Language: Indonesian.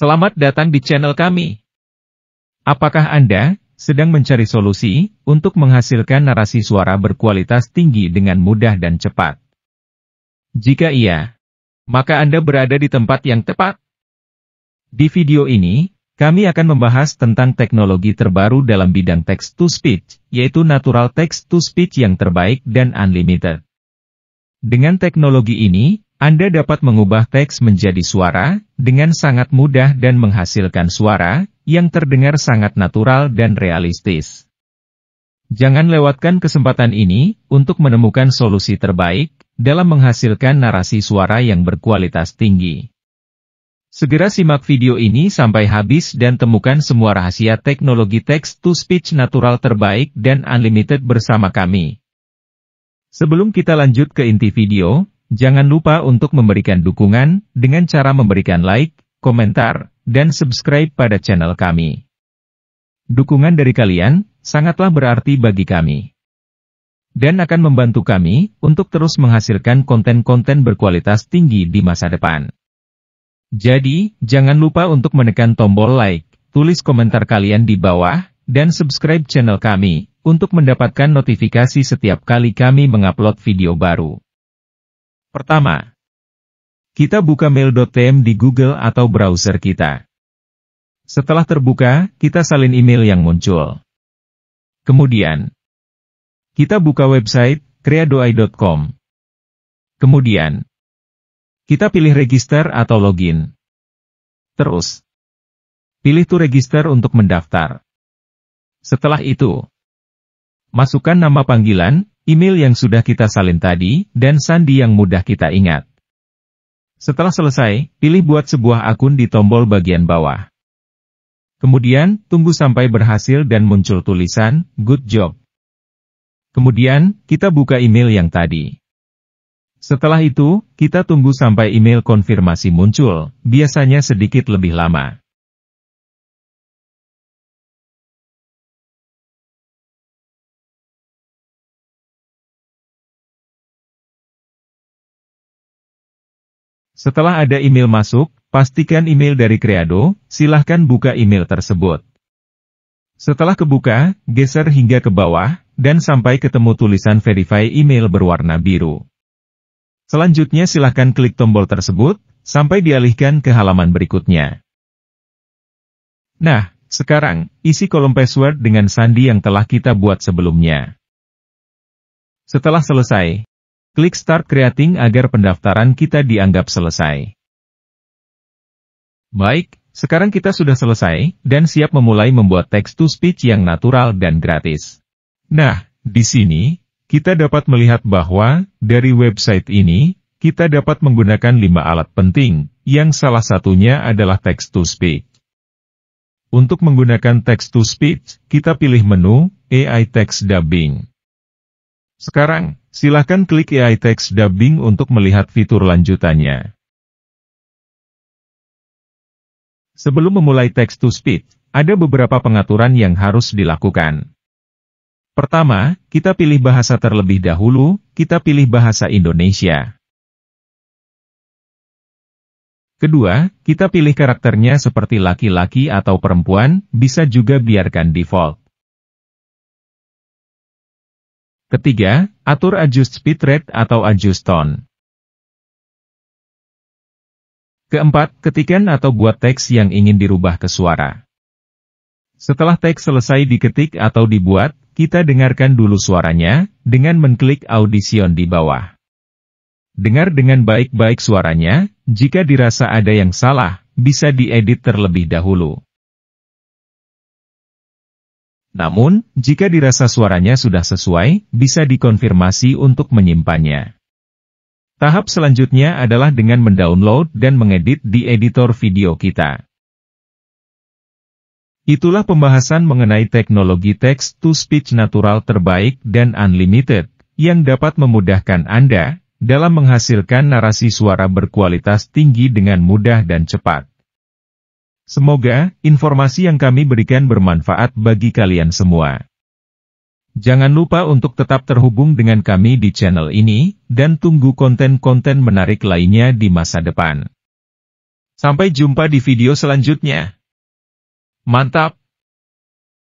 Selamat datang di channel kami. Apakah Anda sedang mencari solusi untuk menghasilkan narasi suara berkualitas tinggi dengan mudah dan cepat? Jika iya, maka Anda berada di tempat yang tepat. Di video ini, kami akan membahas tentang teknologi terbaru dalam bidang text-to-speech, yaitu natural text-to-speech yang terbaik dan unlimited. Dengan teknologi ini, anda dapat mengubah teks menjadi suara, dengan sangat mudah dan menghasilkan suara, yang terdengar sangat natural dan realistis. Jangan lewatkan kesempatan ini, untuk menemukan solusi terbaik, dalam menghasilkan narasi suara yang berkualitas tinggi. Segera simak video ini sampai habis dan temukan semua rahasia teknologi teks to speech natural terbaik dan unlimited bersama kami. Sebelum kita lanjut ke inti video, Jangan lupa untuk memberikan dukungan dengan cara memberikan like, komentar, dan subscribe pada channel kami. Dukungan dari kalian sangatlah berarti bagi kami dan akan membantu kami untuk terus menghasilkan konten-konten berkualitas tinggi di masa depan. Jadi, jangan lupa untuk menekan tombol like, tulis komentar kalian di bawah, dan subscribe channel kami untuk mendapatkan notifikasi setiap kali kami mengupload video baru. Pertama, kita buka mail.tm di Google atau browser kita. Setelah terbuka, kita salin email yang muncul. Kemudian, kita buka website creadoi.com. Kemudian, kita pilih register atau login. Terus, pilih to register untuk mendaftar. Setelah itu, masukkan nama panggilan, email yang sudah kita salin tadi, dan sandi yang mudah kita ingat. Setelah selesai, pilih buat sebuah akun di tombol bagian bawah. Kemudian, tunggu sampai berhasil dan muncul tulisan, good job. Kemudian, kita buka email yang tadi. Setelah itu, kita tunggu sampai email konfirmasi muncul, biasanya sedikit lebih lama. Setelah ada email masuk, pastikan email dari Creado, silahkan buka email tersebut. Setelah kebuka, geser hingga ke bawah, dan sampai ketemu tulisan verify email berwarna biru. Selanjutnya silahkan klik tombol tersebut, sampai dialihkan ke halaman berikutnya. Nah, sekarang, isi kolom password dengan sandi yang telah kita buat sebelumnya. Setelah selesai, Klik Start Creating agar pendaftaran kita dianggap selesai. Baik, sekarang kita sudah selesai, dan siap memulai membuat text-to-speech yang natural dan gratis. Nah, di sini, kita dapat melihat bahwa, dari website ini, kita dapat menggunakan lima alat penting, yang salah satunya adalah text-to-speech. Untuk menggunakan text-to-speech, kita pilih menu AI Text Dubbing. Sekarang, Silahkan klik AI Text Dubbing untuk melihat fitur lanjutannya. Sebelum memulai text-to-speech, ada beberapa pengaturan yang harus dilakukan. Pertama, kita pilih bahasa terlebih dahulu, kita pilih bahasa Indonesia. Kedua, kita pilih karakternya seperti laki-laki atau perempuan, bisa juga biarkan default. Ketiga, atur adjust speed rate atau adjust tone. Keempat, ketikan atau buat teks yang ingin dirubah ke suara. Setelah teks selesai diketik atau dibuat, kita dengarkan dulu suaranya, dengan mengklik audition di bawah. Dengar dengan baik-baik suaranya, jika dirasa ada yang salah, bisa diedit terlebih dahulu. Namun, jika dirasa suaranya sudah sesuai, bisa dikonfirmasi untuk menyimpannya. Tahap selanjutnya adalah dengan mendownload dan mengedit di editor video kita. Itulah pembahasan mengenai teknologi text-to-speech natural terbaik dan unlimited, yang dapat memudahkan Anda dalam menghasilkan narasi suara berkualitas tinggi dengan mudah dan cepat. Semoga, informasi yang kami berikan bermanfaat bagi kalian semua. Jangan lupa untuk tetap terhubung dengan kami di channel ini, dan tunggu konten-konten menarik lainnya di masa depan. Sampai jumpa di video selanjutnya. Mantap!